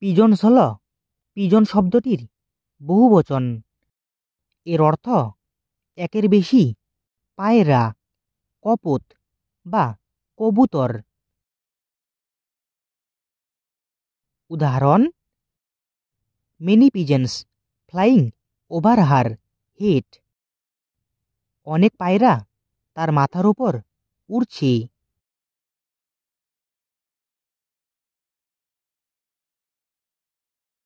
pigeons হল pigeon শব্দটির বহু বচন এর অর্থ একের বেশি পায়রা কপোত বা কবুতর উদাহরণ many pigeons flying over her head অনেক পায়রা তার মাথার উপর উড়ছে